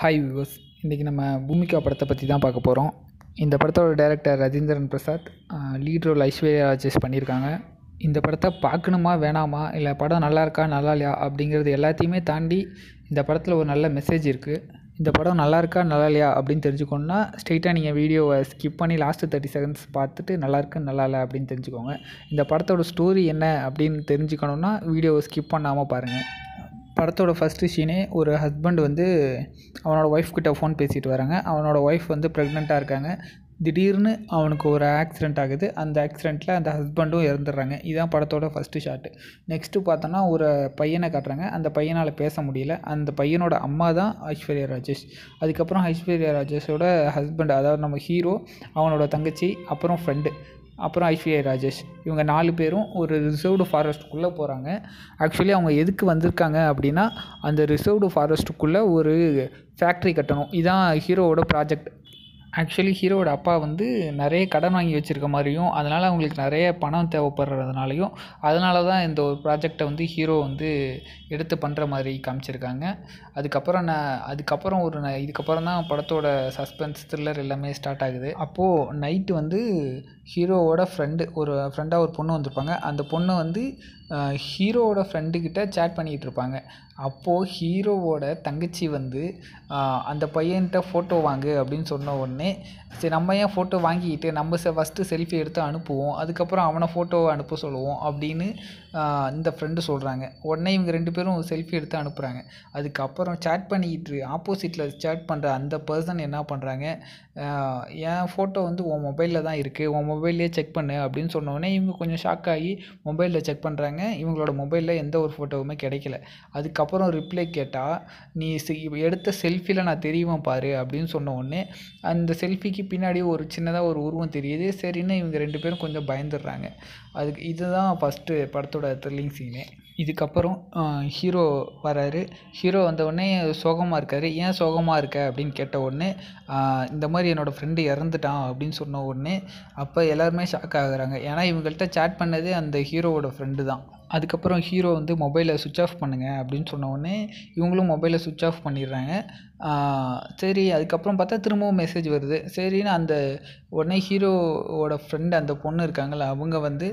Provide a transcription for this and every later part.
hi viewers இன்றைக்கி நம்ம பூமிகா படத்தை பற்றி தான் பார்க்க போகிறோம் இந்த படத்தோட director Rajeendran Prasad lead role Aishwarya Rajesh பண்ணியிருக்காங்க இந்த படத்தை பார்க்கணுமா வேணாமா இல்லை படம் நல்லா இருக்கா நல்லா இல்லையா அப்படிங்கிறது எல்லாத்தையுமே தாண்டி இந்த படத்தில் ஒரு நல்ல மெசேஜ் இருக்குது இந்த படம் நல்லா இருக்கா நல்லா இல்லையா அப்படின்னு தெரிஞ்சுக்கோன்னா ஸ்ட்ரெயிட்டாக நீங்கள் வீடியோவை ஸ்கிப் பண்ணி லாஸ்ட்டு தேர்ட்டி செகண்ட்ஸ் பார்த்துட்டு நல்லா இருக்கு நல்லா இல்லை அப்படின்னு தெரிஞ்சுக்கோங்க இந்த படத்தோட ஸ்டோரி என்ன அப்படின்னு தெரிஞ்சுக்கணுன்னா வீடியோவை ஸ்கிப் பண்ணாமல் பாருங்கள் படத்தோட ஃபஸ்ட்டு சீனே ஒரு ஹஸ்பண்ட் வந்து அவனோட ஒய்ஃப் கிட்ட ஃபோன் பேசிகிட்டு வராங்க அவனோட ஒய்ஃப் வந்து ப்ரெக்னெண்ட்டாக இருக்காங்க திடீர்னு அவனுக்கு ஒரு ஆக்சிடெண்ட் ஆகுது அந்த ஆக்சிடெண்ட்டில் அந்த ஹஸ்பண்டும் இறந்துடுறாங்க இதுதான் படத்தோட ஃபஸ்ட்டு ஷாட்டு நெக்ஸ்ட்டு பார்த்தோன்னா ஒரு பையனை காட்டுறாங்க அந்த பையனால் பேச முடியல அந்த பையனோட அம்மா தான் ஐஸ்வர்யா ராஜேஷ் அதுக்கப்புறம் ஐஸ்வர்யா ராஜேஷோட ஹஸ்பண்ட் அதாவது நம்ம ஹீரோ அவனோட தங்கச்சி அப்புறம் ஃப்ரெண்டு அப்புறம் ஐஸ்வர்யா ராஜேஷ் இவங்க நாலு பேரும் ஒரு ரிசர்வ்டு ஃபாரஸ்ட்டுக்குள்ளே போகிறாங்க ஆக்சுவலி அவங்க எதுக்கு வந்திருக்காங்க அப்படின்னா அந்த ரிசர்வ்டு ஃபாரஸ்ட்டுக்குள்ளே ஒரு ஃபேக்ட்ரி கட்டணும் இதான் ஹீரோவோட ப்ராஜெக்ட் ஆக்சுவலி ஹீரோவோட அப்பா வந்து நிறைய கடன் வாங்கி வச்சுருக்க மாதிரியும் அதனால் அவங்களுக்கு நிறைய பணம் தேவைப்படுறதுனாலையும் அதனால தான் இந்த ஒரு ப்ராஜெக்டை வந்து ஹீரோ வந்து எடுத்து பண்ணுற மாதிரி காமிச்சிருக்காங்க அதுக்கப்புறம் நான் அதுக்கப்புறம் ஒரு ந இதுக்கப்புறம் தான் படத்தோட சஸ்பென்ஸ் த்ரில்லர் எல்லாமே ஸ்டார்ட் ஆகுது அப்போது நைட்டு வந்து ஹீரோவோட ஃப்ரெண்டு ஒரு ஃப்ரெண்டாக ஒரு பொண்ணு வந்திருப்பாங்க அந்த பொண்ணு வந்து ஹீரோவோட ஃப்ரெண்டுக்கிட்ட சேட் பண்ணிக்கிட்டு இருப்பாங்க அப்போது ஹீரோவோட தங்கச்சி வந்து அந்த பையன்கிட்ட ஃபோட்டோ வாங்கு அப்படின்னு சொன்ன உடனே சரி நம்ம ஏன் ஃபோட்டோ வாங்கிக்கிட்டு நம்ம ச ஃபஸ்ட்டு செல்ஃபி எடுத்து அனுப்புவோம் அதுக்கப்புறம் அவனை ஃபோட்டோவை அனுப்ப சொல்லுவோம் அப்படின்னு இந்த ஃப்ரெண்டு சொல்கிறாங்க உடனே இவங்க ரெண்டு பேரும் செல்ஃபி எடுத்து அனுப்புகிறாங்க அதுக்கப்புறம் சேட் பண்ணிக்கிட்டு ஆப்போசிட்டில் சேட் பண்ணுற அந்த பர்சன் என்ன பண்ணுறாங்க என் ஃபோட்டோ வந்து உன் மொபைலில் தான் இருக்குது உன் மொபைல்லேயே செக் பண்ணு அப்படின்னு சொன்னோடனே இவங்க கொஞ்சம் ஷாக் ஆகி மொபைலில் செக் பண்ணுறாங்க இவங்களோட மொபைலில் எந்த ஒரு ஃபோட்டோவுமே கிடைக்கல அதுக்கப்புறம் ரிப்ளை கேட்டால் நீ எடுத்த செல்ஃபியில் நான் தெரியுவேன் பாரு அப்படின்னு உடனே அந்த செல்ஃபிக்கு பின்னாடி ஒரு சின்னதாக ஒரு உருவம் தெரியுது சரின்னு இவங்க ரெண்டு பேரும் கொஞ்சம் பயந்துடுறாங்க அதுக்கு இதுதான் ஃபஸ்ட்டு படத்தோட த்ரில்லிங் சீனே இதுக்கப்புறம் ஹீரோ வராரு ஹீரோ வந்தவுடனே சோகமாக இருக்கார் ஏன் சோகமாக இருக்க அப்படின்னு கேட்ட உடனே இந்த மாதிரி என்னோடய ஃப்ரெண்டு இறந்துட்டான் அப்படின்னு சொன்ன உடனே அப்போ எல்லாருமே ஷாக் ஆகுறாங்க ஏன்னா இவங்கள்ட்ட சேட் பண்ணதே அந்த ஹீரோவோட ஃப்ரெண்டு தான் அதுக்கப்புறம் ஹீரோ வந்து மொபைலை சுவிட்ச் ஆஃப் பண்ணுங்கள் அப்படின்னு உடனே இவங்களும் மொபைலை சுவிட்ச் ஆஃப் பண்ணிடுறாங்க சரி அதுக்கப்புறம் பார்த்தா திரும்பவும் மெசேஜ் வருது சரின்னு அந்த உடனே ஹீரோவோட ஃப்ரெண்டு அந்த பொண்ணு இருக்காங்கள்ல அவங்க வந்து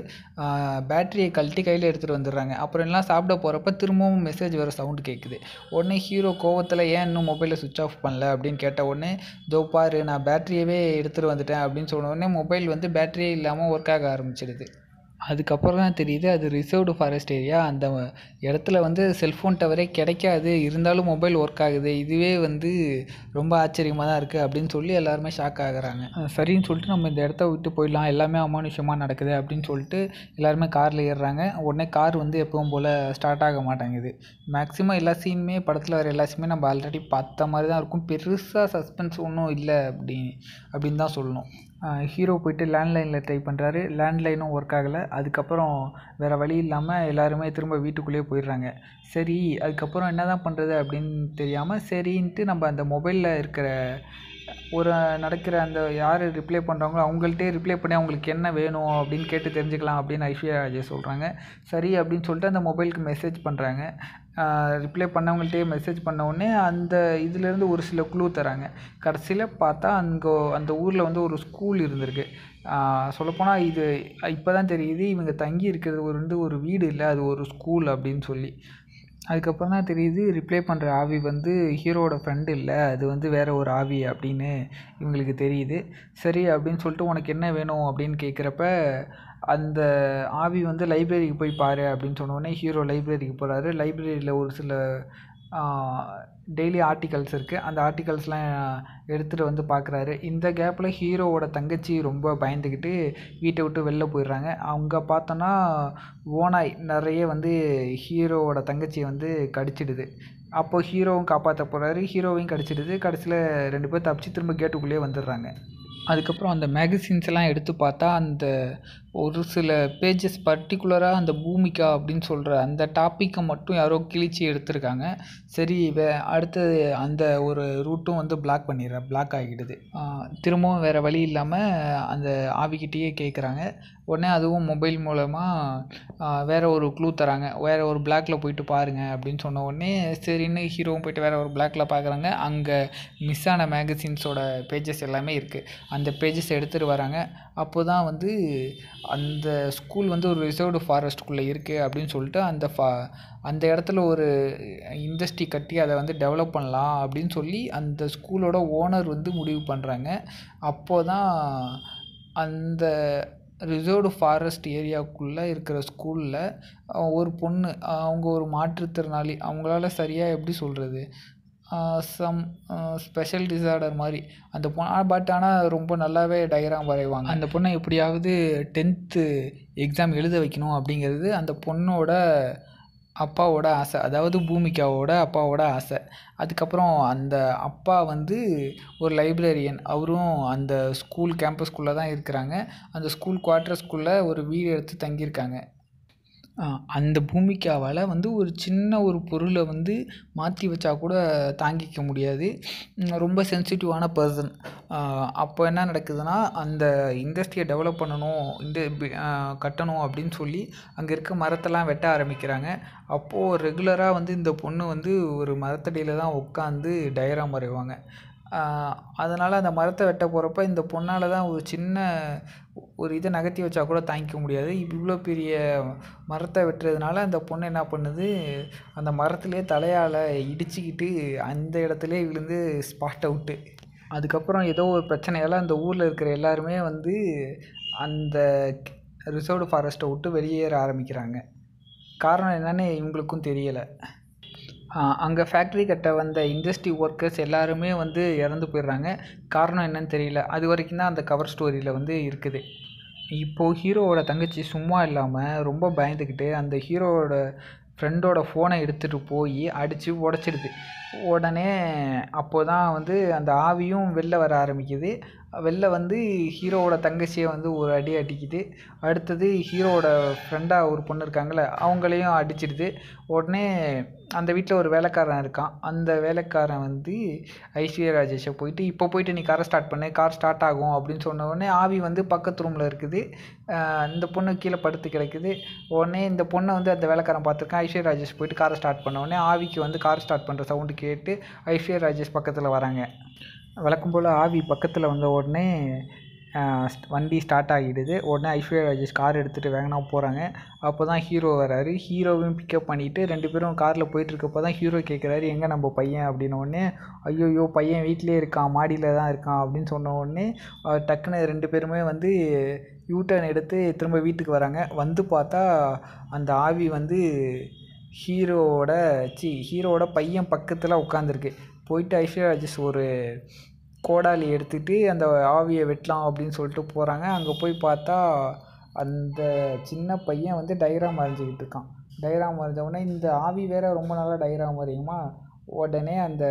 பேட்டரியை கழட்டி கையில் எடுத்துகிட்டு வந்துடுறாங்க அப்புறம் எல்லாம் சாப்பிட போகிறப்ப திரும்பவும் மெசேஜ் வர சவுண்டு கேட்குது உடனே ஹீரோ கோவத்தில் ஏன் இன்னும் மொபைலை சுவிச் ஆஃப் பண்ணல அப்படின்னு கேட்ட உடனே ஜோ பாரு நான் பேட்டரியவே எடுத்துகிட்டு வந்துட்டேன் அப்படின்னு சொன்ன உடனே மொபைல் வந்து பேட்டரியே இல்லாமல் ஒர்க் ஆக ஆரம்பிச்சிடுது அதுக்கப்புறம் தான் தெரியுது அது ரிசர்வ்டு ஃபாரஸ்ட் ஏரியா அந்த இடத்துல வந்து செல்ஃபோன் டவரே கிடைக்காது இருந்தாலும் மொபைல் ஒர்க் ஆகுது இதுவே வந்து ரொம்ப ஆச்சரியமாக தான் இருக்குது அப்படின்னு சொல்லி எல்லாருமே ஷாக் ஆகுறாங்க சரின்னு சொல்லிட்டு நம்ம இந்த இடத்த விட்டு போயிடலாம் எல்லாமே அமானுஷமாக நடக்குது அப்படின்னு சொல்லிட்டு எல்லாருமே காரில் ஏறுறாங்க உடனே கார் வந்து எப்பவும் போல் ஸ்டார்ட் ஆக மாட்டேங்குது மேக்ஸிமம் எல்லா சீனுமே படத்தில் வர எல்லா சீனுமே நம்ம ஆல்ரெடி பார்த்த மாதிரி தான் இருக்கும் பெருசாக சஸ்பென்ஸ் ஒன்றும் இல்லை அப்படி அப்படின்னு தான் சொல்லணும் ஹீரோ போயிட்டு லேண்ட்லைனில் ட்ரை பண்ணுறாரு லேண்ட்லைனும் ஒர்க் ஆகலை அதுக்கப்புறம் வேறு வழி இல்லாமல் எல்லாருமே திரும்ப வீட்டுக்குள்ளேயே போயிடுறாங்க சரி அதுக்கப்புறம் என்ன தான் பண்ணுறது அப்படின்னு தெரியாமல் சரின்ட்டு நம்ம அந்த மொபைலில் இருக்கிற ஒரு நடக்கிற அந்த யார் ரிப்ளை பண்ணுறாங்களோ அவங்கள்ட்டே ரிப்ளை பண்ணி அவங்களுக்கு என்ன வேணும் அப்படின்னு கேட்டு தெரிஞ்சுக்கலாம் அப்படின்னு ஐஸ்வர்யா ராஜே சொல்கிறாங்க சரி அப்படின்னு சொல்லிட்டு அந்த மொபைலுக்கு மெசேஜ் பண்ணுறாங்க ரிப்ளை பண்ணவங்கள்ட்டே மெசேஜ் பண்ணவுடனே அந்த இதுலேருந்து ஒரு சில குழு தராங்க கடைசியில் பார்த்தா அங்கே அந்த ஊரில் வந்து ஒரு ஸ்கூல் இருந்திருக்கு சொல்லப்போனால் இது இப்போ தான் தெரியுது இவங்க தங்கி இருக்கிறது ஒரு வந்து ஒரு வீடு இல்லை அது ஒரு ஸ்கூல் அப்படின்னு சொல்லி அதுக்கப்புறம் தான் தெரியுது ரிப்ளை பண்ணுற ஆவி வந்து ஹீரோவோட ஃப்ரெண்டு இல்லை அது வந்து வேறு ஒரு ஆவி அப்படின்னு இவங்களுக்கு தெரியுது சரி அப்படின்னு சொல்லிட்டு உனக்கு என்ன வேணும் அப்படின்னு கேட்குறப்ப அந்த ஆவி வந்து லைப்ரரிக்கு போய் பார் அப்படின்னு சொன்னோடனே ஹீரோ லைப்ரரிக்கு போகிறாரு லைப்ரரியில் ஒரு சில டெய்லி ஆர்டிகல்ஸ் இருக்குது அந்த ஆர்டிகல்ஸ்லாம் எடுத்துகிட்டு வந்து பார்க்குறாரு இந்த கேப்பில் ஹீரோவோட தங்கச்சி ரொம்ப பயந்துக்கிட்டு வீட்டை விட்டு வெளில போயிடுறாங்க அவங்க பார்த்தோன்னா ஓனாய் நிறைய வந்து ஹீரோவோட தங்கச்சியை வந்து கடிச்சிடுது அப்போது ஹீரோவும் காப்பாற்ற போகிறாரு ஹீரோவையும் கடிச்சிடுது கடைசியில் ரெண்டு பேர் தப்பிச்சு திரும்ப கேட்டுக்குள்ளேயே வந்துடுறாங்க அதுக்கப்புறம் அந்த மேகசின்ஸ் எல்லாம் எடுத்து பார்த்தா அந்த ஒரு சில பேஜஸ் பர்டிகுலராக அந்த பூமிகா அப்படின்னு சொல்கிற அந்த டாப்பிக்கை மட்டும் யாரோ கிழிச்சி எடுத்திருக்காங்க சரி வே அடுத்தது அந்த ஒரு ரூட்டும் வந்து பிளாக் பண்ணிடுற பிளாக் ஆகிடுது திரும்பவும் வேறு வழி இல்லாமல் அந்த ஆவிக்கிட்டேயே கேட்குறாங்க உடனே அதுவும் மொபைல் மூலமாக வேறு ஒரு க்ளூ தராங்க வேறு ஒரு பிளாக்கில் போயிட்டு பாருங்கள் அப்படின்னு சொன்ன உடனே சரின்னு ஹீரோவும் போயிட்டு வேறு ஒரு பிளாக்கில் பார்க்குறாங்க அங்கே மிஸ் ஆன மேகசின்ஸோட பேஜஸ் எல்லாமே இருக்குது அந்த பேஜஸ் எடுத்துகிட்டு வராங்க அப்போ தான் வந்து அந்த ஸ்கூல் வந்து ஒரு ரிசர்வ்டு ஃபாரஸ்ட்டுக்குள்ளே இருக்குது அப்படின்னு சொல்லிட்டு அந்த ஃபா அந்த இடத்துல ஒரு இண்டஸ்ட்ரி கட்டி அதை வந்து டெவலப் பண்ணலாம் அப்படின்னு சொல்லி அந்த ஸ்கூலோட ஓனர் வந்து முடிவு பண்ணுறாங்க அப்போ தான் அந்த ரிசர்வ்டு ஃபாரஸ்ட் ஏரியாவுக்குள்ளே இருக்கிற ஸ்கூலில் ஒரு பொண்ணு அவங்க ஒரு மாற்றுத்திறனாளி அவங்களால சரியாக எப்படி சொல்கிறது சம் ஸ்பெஷல் டிசார்டர் மாதிரி அந்த பொண்ணு பட் ஆனால் ரொம்ப நல்லாவே டயராக வரைவாங்க அந்த பொண்ணை எப்படியாவது டென்த்து எக்ஸாம் எழுத வைக்கணும் அப்படிங்கிறது அந்த பொண்ணோட அப்பாவோட ஆசை அதாவது பூமிகாவோட அப்பாவோட ஆசை அதுக்கப்புறம் அந்த அப்பா வந்து ஒரு லைப்ரரியன் அவரும் அந்த ஸ்கூல் கேம்பஸ்குள்ளே தான் இருக்கிறாங்க அந்த ஸ்கூல் குவார்டர்ஸ்குள்ளே ஒரு வீடு எடுத்து தங்கியிருக்காங்க அந்த பூமிக்கு வந்து ஒரு சின்ன ஒரு பொருளை வந்து மாற்றி வச்சா கூட தாங்கிக்க முடியாது ரொம்ப சென்சிட்டிவான பர்சன் அப்போ என்ன நடக்குதுன்னா அந்த இண்டஸ்ட்ரியை டெவலப் பண்ணணும் இந்த கட்டணும் அப்படின்னு சொல்லி அங்கே இருக்க மரத்தெல்லாம் வெட்ட ஆரம்பிக்கிறாங்க அப்போது ரெகுலராக வந்து இந்த பொண்ணு வந்து ஒரு மரத்தடியில் தான் உட்காந்து டயரா மறைவாங்க அதனால் அந்த மரத்தை வெட்ட போகிறப்ப இந்த பொண்ணால் தான் ஒரு சின்ன ஒரு இதை நகர்த்தி வச்சா கூட தாங்கிக்க முடியாது இவ்வளோ பெரிய மரத்தை வெட்டுறதுனால அந்த பொண்ணு என்ன பண்ணுது அந்த மரத்துலேயே தலையால் இடிச்சுக்கிட்டு அந்த இடத்துலே விழுந்து ஸ்பாட் அவுட்டு அதுக்கப்புறம் ஏதோ ஒரு பிரச்சனையால் அந்த ஊரில் இருக்கிற எல்லாருமே வந்து அந்த ரிசர்வ்டு ஃபாரஸ்ட்டை விட்டு வெளியேற ஆரம்பிக்கிறாங்க காரணம் என்னென்னு இவங்களுக்கும் தெரியலை அங்கே ஃபேக்ட்ரி கட்ட வந்த இண்டஸ்ட்ரி ஒர்க்கர்ஸ் எல்லாருமே வந்து இறந்து போயிடுறாங்க காரணம் என்னன்னு தெரியல அது வரைக்கும் தான் அந்த கவர் ஸ்டோரியில் வந்து இருக்குது இப்போது ஹீரோவோட தங்கச்சி சும்மா இல்லாமல் ரொம்ப பயந்துக்கிட்டு அந்த ஹீரோவோட ஃப்ரெண்டோட ஃபோனை எடுத்துகிட்டு போய் அடித்து உடச்சிடுது உடனே அப்போ தான் வந்து அந்த ஆவியும் வெளில வர ஆரம்பிக்குது வெளில வந்து ஹீரோவோட தங்கச்சியை வந்து ஒரு அடி அடிக்குது அடுத்தது ஹீரோவோட ஃப்ரெண்டாக ஒரு பொண்ணு இருக்காங்கள்ல அவங்களையும் அடிச்சிடுது உடனே அந்த வீட்டில் ஒரு வேலைக்காரன் இருக்கான் அந்த வேலைக்காரன் வந்து ஐஸ்வர்யா ராஜேஷை போயிட்டு இப்போ போயிட்டு நீ காரை ஸ்டார்ட் பண்ணு கார் ஸ்டார்ட் ஆகும் அப்படின்னு சொன்ன உடனே ஆவி வந்து பக்கத்து ரூமில் இருக்குது இந்த பொண்ணு கீழே படுத்து கிடக்குது உடனே இந்த பொண்ணை வந்து அந்த வேலைக்காரன் பார்த்துருக்கான் ஐஸ்வர்யா ராஜேஷ் போயிட்டு காரை ஸ்டார்ட் பண்ண உடனே ஆவிக்கு வந்து கார் ஸ்டார்ட் பண்ணுற சவுண்டு கேட்டு ஐஸ்வர்யா ராஜேஷ் பக்கத்தில் வராங்க வழக்கம் போல் ஆவி பக்கத்தில் வந்த உடனே வண்டி ஸ்டார்ட் ஆகிடுது உடனே ஐஸ்வர்யா ராஜேஷ் கார் எடுத்துகிட்டு வேகனாக போகிறாங்க அப்போ தான் ஹீரோ வராரு ஹீரோவையும் பிக்கப் பண்ணிவிட்டு ரெண்டு பேரும் காரில் போயிட்டுருக்கப்போ தான் ஹீரோ கேட்குறாரு எங்கே நம்ம பையன் அப்படின்னோடனே ஐயோயோ பையன் வீட்டிலே இருக்கான் மாடியில் தான் இருக்கான் அப்படின்னு சொன்ன உடனே டக்குன்னு ரெண்டு பேருமே வந்து யூட்டர்ன் எடுத்து திரும்ப வீட்டுக்கு வராங்க வந்து பார்த்தா அந்த ஆவி வந்து ஹீரோவோட சி ஹீரோவோட பையன் பக்கத்தில் உட்காந்துருக்கு போயிட்டு ஐஸ்வர்யா ராஜேஷ் ஒரு கோடாலி எடுத்துகிட்டு அந்த ஆவியை வெட்டலாம் அப்படின்னு சொல்லிட்டு போகிறாங்க அங்கே போய் பார்த்தா அந்த சின்ன பையன் வந்து டைராம் வரைஞ்சிக்கிட்டு இருக்கான் டைராம் வரைஞ்சவொடனே இந்த ஆவி வேறு ரொம்ப நல்லா டைராம் வரையுமா உடனே அந்த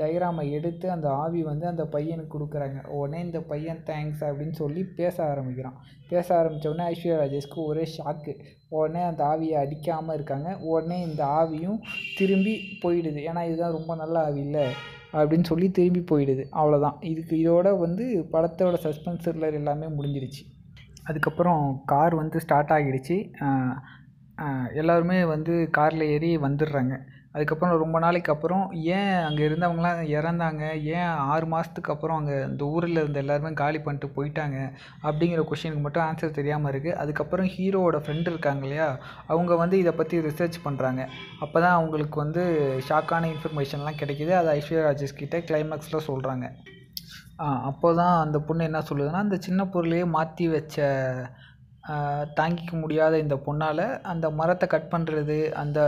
டைராமை எடுத்து அந்த ஆவி வந்து அந்த பையனுக்கு கொடுக்குறாங்க உடனே இந்த பையன் தேங்க்ஸ் அப்படின்னு சொல்லி பேச ஆரம்பிக்கிறான் பேச ஆரம்பித்தோடனே ஐஸ்வர்யா ராஜேஷ்க்கு ஒரே ஷாக்கு உடனே அந்த ஆவியை அடிக்காமல் இருக்காங்க உடனே இந்த ஆவியும் திரும்பி போயிடுது ஏன்னா இதுதான் ரொம்ப நல்ல ஆவி இல்லை அப்படின்னு சொல்லி திரும்பி போயிடுது அவ்வளோதான் இதுக்கு இதோட வந்து படத்தோட சஸ்பென்சர்லர் எல்லாமே முடிஞ்சிருச்சு அதுக்கப்புறம் கார் வந்து ஸ்டார்ட் ஆகிடுச்சு எல்லோருமே வந்து காரில் ஏறி வந்துடுறாங்க அதுக்கப்புறம் ரொம்ப நாளைக்கு அப்புறம் ஏன் அங்கே இருந்தவங்களாம் இறந்தாங்க ஏன் ஆறு மாதத்துக்கு அப்புறம் அங்கே அந்த ஊரில் இருந்த எல்லாருமே காலி பண்ணிட்டு போயிட்டாங்க அப்படிங்கிற கொஷினுக்கு மட்டும் ஆன்சர் தெரியாமல் இருக்குது அதுக்கப்புறம் ஹீரோவோட ஃப்ரெண்டு இருக்காங்க இல்லையா அவங்க வந்து இதை பற்றி ரிசர்ச் பண்ணுறாங்க அப்போ தான் அவங்களுக்கு வந்து ஷாக்கான இன்ஃபர்மேஷன்லாம் கிடைக்கிது அது ஐஸ்வர்யா ராஜேஷ் கிட்டே கிளைமேக்ஸில் சொல்கிறாங்க அப்போ தான் அந்த பொண்ணு என்ன சொல்லுதுன்னா அந்த சின்ன பொருளையே மாற்றி வச்ச தாங்கிக்க முடியாத இந்த பொண்ணால் அந்த மரத்தை கட் பண்ணுறது அந்த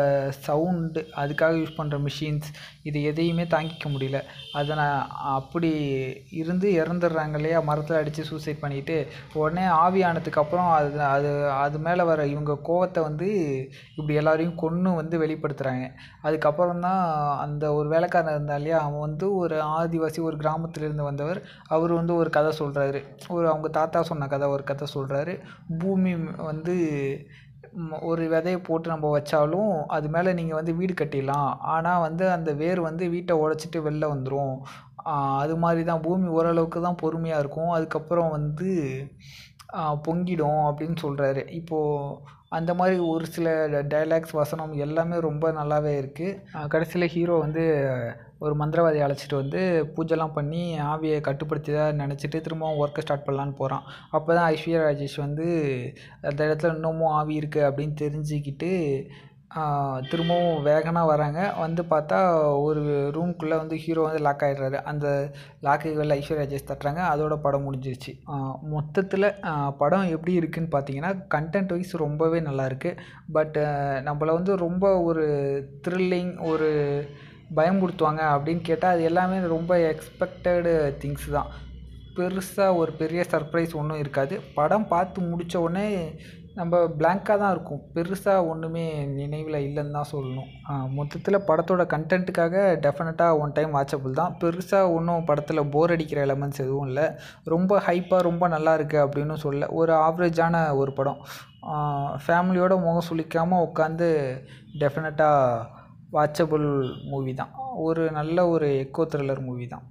சவுண்டு அதுக்காக யூஸ் பண்ணுற மிஷின்ஸ் இது எதையுமே தாங்கிக்க முடியல அதை நான் அப்படி இருந்து இறந்துடுறாங்க இல்லையா மரத்தில் அடித்து சூசைட் பண்ணிட்டு உடனே ஆவியானதுக்கப்புறம் அது அது அது மேலே வர இவங்க கோவத்தை வந்து இப்படி எல்லாரையும் கொன்று வந்து வெளிப்படுத்துகிறாங்க அதுக்கப்புறம் தான் அந்த ஒரு வேலைக்காரன் இருந்தா இல்லையா அவன் வந்து ஒரு ஆதிவாசி ஒரு இருந்து வந்தவர் அவர் வந்து ஒரு கதை சொல்கிறாரு ஒரு அவங்க தாத்தா சொன்ன கதை ஒரு கதை சொல்கிறாரு பூமி வந்து ஒரு விதைய போட்டு நம்ம வச்சாலும் அது மேலே நீங்கள் வந்து வீடு கட்டிடலாம் ஆனால் வந்து அந்த வேர் வந்து வீட்டை உடச்சிட்டு வெளில வந்துடும் அது மாதிரி தான் பூமி ஓரளவுக்கு தான் பொறுமையாக இருக்கும் அதுக்கப்புறம் வந்து பொங்கிடும் அப்படின்னு சொல்கிறாரு இப்போது அந்த மாதிரி ஒரு சில டைலாக்ஸ் வசனம் எல்லாமே ரொம்ப நல்லாவே இருக்குது கடைசியில் ஹீரோ வந்து ஒரு மந்திரவாதியை அழைச்சிட்டு வந்து பூஜைலாம் பண்ணி ஆவியை கட்டுப்படுத்திதான் நினச்சிட்டு திரும்பவும் ஒர்க்கை ஸ்டார்ட் பண்ணலான்னு போகிறான் அப்போ தான் ஐஸ்வர்யா ராஜேஷ் வந்து அந்த இடத்துல இன்னமும் ஆவி இருக்குது அப்படின்னு தெரிஞ்சுக்கிட்டு திரும்பவும் வேகனாக வராங்க வந்து பார்த்தா ஒரு ரூம்குள்ளே வந்து ஹீரோ வந்து லாக் ஆகிடுறாரு அந்த லாக்குகளில் ஐஸ்வர்யா ராஜேஷ் தட்டுறாங்க அதோட படம் முடிஞ்சிருச்சு மொத்தத்தில் படம் எப்படி இருக்குதுன்னு பார்த்தீங்கன்னா கண்டென்ட் வைஸ் ரொம்பவே நல்லாயிருக்கு பட் நம்மளை வந்து ரொம்ப ஒரு த்ரில்லிங் ஒரு பயமுடுத்துவாங்க அப்படின்னு கேட்டால் அது எல்லாமே ரொம்ப எக்ஸ்பெக்டடு திங்ஸ் தான் பெருசாக ஒரு பெரிய சர்ப்ரைஸ் ஒன்றும் இருக்காது படம் பார்த்து முடித்த உடனே நம்ம பிளாங்காக தான் இருக்கும் பெருசாக ஒன்றுமே நினைவில் இல்லைன்னு தான் சொல்லணும் மொத்தத்தில் படத்தோட கண்டென்ட்டுக்காக டெஃபினட்டாக ஒன் டைம் வாட்சபிள் தான் பெருசாக ஒன்றும் படத்தில் போர் அடிக்கிற எலமெண்ட்ஸ் எதுவும் இல்லை ரொம்ப ஹைப்பாக ரொம்ப நல்லா இருக்குது அப்படின்னு சொல்ல ஒரு ஆவரேஜான ஒரு படம் ஃபேமிலியோட முகம் சுளிக்காமல் உட்காந்து டெஃபினட்டாக வாட்சபுள் மூவி தான் ஒரு நல்ல ஒரு எக்கோ த்ரில்லர் மூவி தான்